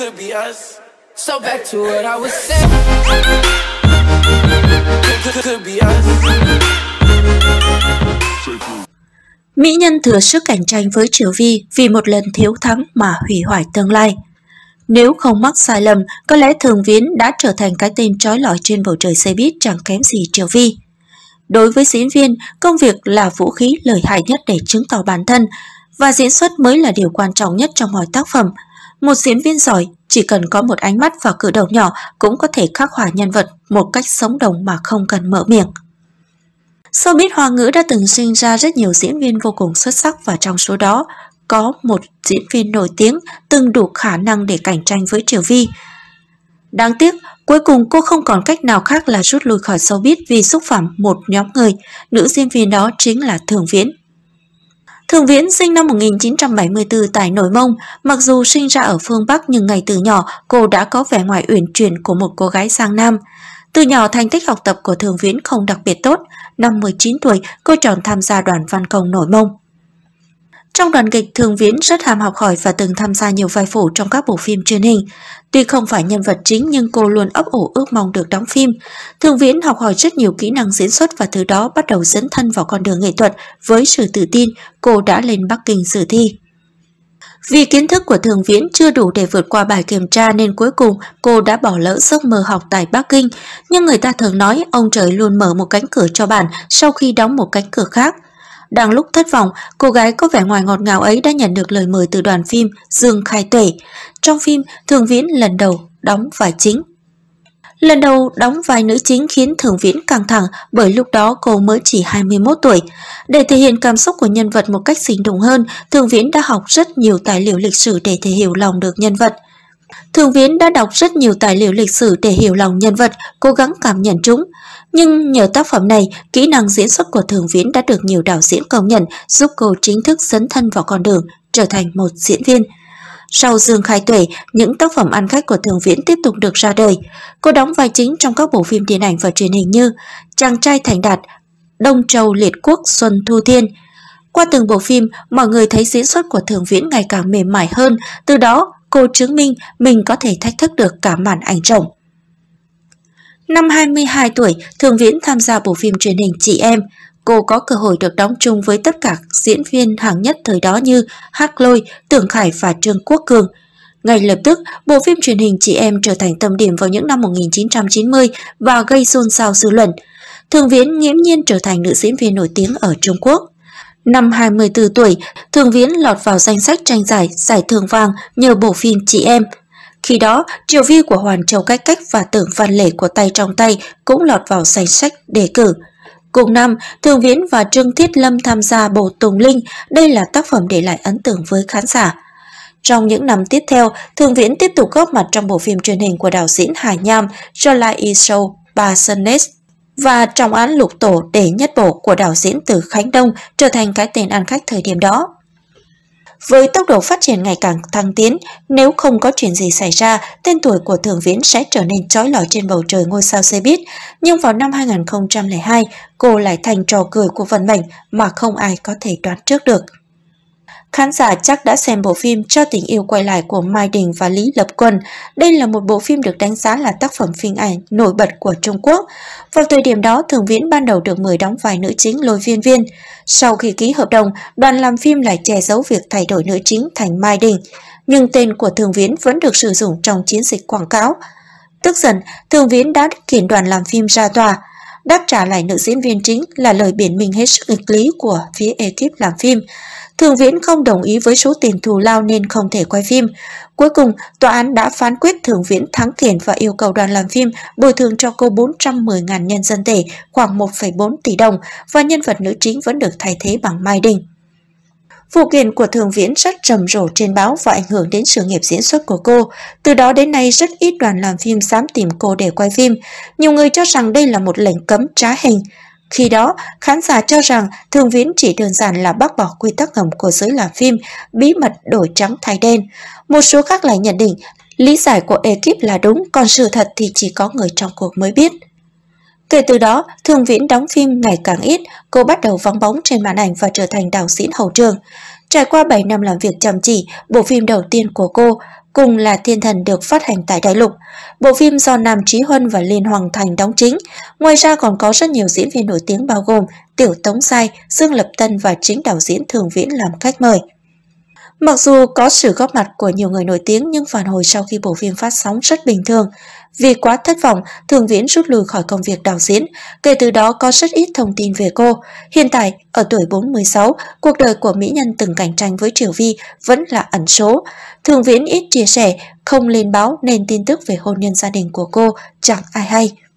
could be us. So back to what I was saying. Could, could be us. Mỹ Nhân thừa sức cạnh tranh với Triều Vi vì một lần thiếu thắng mà hủy hoại tương lai. Nếu không mắc sai lầm, có lẽ Thường Viễn đã trở thành cái tên trói lọi trên bầu trời xe buýt chẳng kém gì Triều Vi. Đối với diễn viên, công việc là vũ khí lợi hại nhất để chứng tỏ bản thân, và diễn xuất mới là điều quan trọng nhất trong mọi tác phẩm – một diễn viên giỏi chỉ cần có một ánh mắt và cử động nhỏ cũng có thể khắc họa nhân vật một cách sống động mà không cần mở miệng. Showbiz Hoa ngữ đã từng sinh ra rất nhiều diễn viên vô cùng xuất sắc và trong số đó có một diễn viên nổi tiếng từng đủ khả năng để cạnh tranh với Triều Vi. Đáng tiếc, cuối cùng cô không còn cách nào khác là rút lui khỏi showbiz vì xúc phạm một nhóm người, nữ diễn viên đó chính là Thường Viễn. Thường Viễn sinh năm 1974 tại Nội Mông, mặc dù sinh ra ở phương Bắc nhưng ngày từ nhỏ cô đã có vẻ ngoài uyển chuyển của một cô gái sang Nam. Từ nhỏ thành tích học tập của Thường Viễn không đặc biệt tốt, năm 19 tuổi cô chọn tham gia đoàn văn công Nội Mông. Trong đoàn kịch, Thường Viễn rất ham học hỏi và từng tham gia nhiều vai phụ trong các bộ phim truyền hình. Tuy không phải nhân vật chính nhưng cô luôn ấp ủ ước mong được đóng phim. Thường Viễn học hỏi rất nhiều kỹ năng diễn xuất và từ đó bắt đầu dẫn thân vào con đường nghệ thuật với sự tự tin cô đã lên Bắc Kinh dự thi. Vì kiến thức của Thường Viễn chưa đủ để vượt qua bài kiểm tra nên cuối cùng cô đã bỏ lỡ giấc mơ học tại Bắc Kinh. Nhưng người ta thường nói ông trời luôn mở một cánh cửa cho bạn sau khi đóng một cánh cửa khác – đang lúc thất vọng, cô gái có vẻ ngoài ngọt ngào ấy đã nhận được lời mời từ đoàn phim Dương Khai Tuệ. Trong phim, Thường Viễn lần đầu đóng vai chính. Lần đầu đóng vai nữ chính khiến Thường Viễn căng thẳng bởi lúc đó cô mới chỉ 21 tuổi. Để thể hiện cảm xúc của nhân vật một cách sinh động hơn, Thường Viễn đã học rất nhiều tài liệu lịch sử để thể hiểu lòng được nhân vật. Thường Viễn đã đọc rất nhiều tài liệu lịch sử để hiểu lòng nhân vật, cố gắng cảm nhận chúng. Nhưng nhờ tác phẩm này, kỹ năng diễn xuất của Thường Viễn đã được nhiều đạo diễn công nhận, giúp cô chính thức dấn thân vào con đường, trở thành một diễn viên. Sau Dương Khai Tuệ, những tác phẩm ăn khách của Thường Viễn tiếp tục được ra đời. Cô đóng vai chính trong các bộ phim điện ảnh và truyền hình như Chàng trai Thành Đạt, Đông Châu Liệt Quốc Xuân Thu Thiên. Qua từng bộ phim, mọi người thấy diễn xuất của Thường Viễn ngày càng mềm mại hơn, từ đó cô chứng minh mình có thể thách thức được cả màn ảnh rộng. Năm 22 tuổi, Thường Viễn tham gia bộ phim truyền hình Chị Em. Cô có cơ hội được đóng chung với tất cả diễn viên hàng nhất thời đó như Hắc Lôi, Tưởng Khải và Trương Quốc Cường. Ngay lập tức, bộ phim truyền hình Chị Em trở thành tâm điểm vào những năm 1990 và gây xôn xao dư luận. Thường Viễn nghiễm nhiên trở thành nữ diễn viên nổi tiếng ở Trung Quốc. Năm 24 tuổi, Thường Viễn lọt vào danh sách tranh giải giải thưởng vàng nhờ bộ phim Chị Em. Khi đó, triều vi của Hoàn Châu Cách Cách và Tưởng Văn Lễ của Tay Trong Tay cũng lọt vào danh sách đề cử. Cùng năm, Thường Viễn và Trương Thiết Lâm tham gia bộ Tùng Linh, đây là tác phẩm để lại ấn tượng với khán giả. Trong những năm tiếp theo, Thường Viễn tiếp tục góp mặt trong bộ phim truyền hình của đạo diễn Hà Nham, July E. Show, Ba Sunnes và trọng án lục tổ để nhất bộ của đạo diễn từ Khánh Đông trở thành cái tên ăn khách thời điểm đó. Với tốc độ phát triển ngày càng thăng tiến, nếu không có chuyện gì xảy ra, tên tuổi của Thường Viễn sẽ trở nên trói lọi trên bầu trời ngôi sao xe buýt. Nhưng vào năm 2002, cô lại thành trò cười của vận mệnh mà không ai có thể đoán trước được. Khán giả chắc đã xem bộ phim Cho tình yêu quay lại của Mai Đình và Lý Lập Quân. Đây là một bộ phim được đánh giá là tác phẩm phim ảnh nổi bật của Trung Quốc. Vào thời điểm đó, Thường Viễn ban đầu được mời đóng vai nữ chính Lôi Viên Viên. Sau khi ký hợp đồng, đoàn làm phim lại che giấu việc thay đổi nữ chính thành Mai Đình. Nhưng tên của Thường Viễn vẫn được sử dụng trong chiến dịch quảng cáo. Tức giận, Thường Viễn đã kiện đoàn làm phim ra tòa. Đáp trả lại nữ diễn viên chính là lời biển minh hết sức nghịch lý của phía ekip làm phim. Thường Viễn không đồng ý với số tiền thù lao nên không thể quay phim. Cuối cùng, tòa án đã phán quyết Thường Viễn thắng kiện và yêu cầu đoàn làm phim bồi thường cho cô 410.000 nhân dân tệ, khoảng 1,4 tỷ đồng, và nhân vật nữ chính vẫn được thay thế bằng Mai Đình. Vụ kiện của Thường Viễn rất trầm rổ trên báo và ảnh hưởng đến sự nghiệp diễn xuất của cô. Từ đó đến nay rất ít đoàn làm phim dám tìm cô để quay phim. Nhiều người cho rằng đây là một lệnh cấm trá hình. Khi đó, khán giả cho rằng Thường Viễn chỉ đơn giản là bác bỏ quy tắc ngầm của giới làm phim, bí mật đổi trắng thay đen. Một số khác lại nhận định lý giải của ekip là đúng, còn sự thật thì chỉ có người trong cuộc mới biết. Kể từ đó, Thường Viễn đóng phim ngày càng ít, cô bắt đầu vắng bóng trên màn ảnh và trở thành đạo diễn hậu trường. Trải qua 7 năm làm việc chăm chỉ, bộ phim đầu tiên của cô, cùng là Thiên Thần được phát hành tại Đại Lục. Bộ phim do Nam Trí Huân và Liên Hoàng Thành đóng chính. Ngoài ra còn có rất nhiều diễn viên nổi tiếng bao gồm Tiểu Tống Sai, Dương Lập Tân và chính đạo diễn Thường Viễn làm khách mời. Mặc dù có sự góp mặt của nhiều người nổi tiếng nhưng phản hồi sau khi bộ phim phát sóng rất bình thường. Vì quá thất vọng, Thường Viễn rút lui khỏi công việc đạo diễn, kể từ đó có rất ít thông tin về cô. Hiện tại, ở tuổi 46, cuộc đời của mỹ nhân từng cạnh tranh với Triều Vi vẫn là ẩn số. Thường Viễn ít chia sẻ, không lên báo nên tin tức về hôn nhân gia đình của cô chẳng ai hay.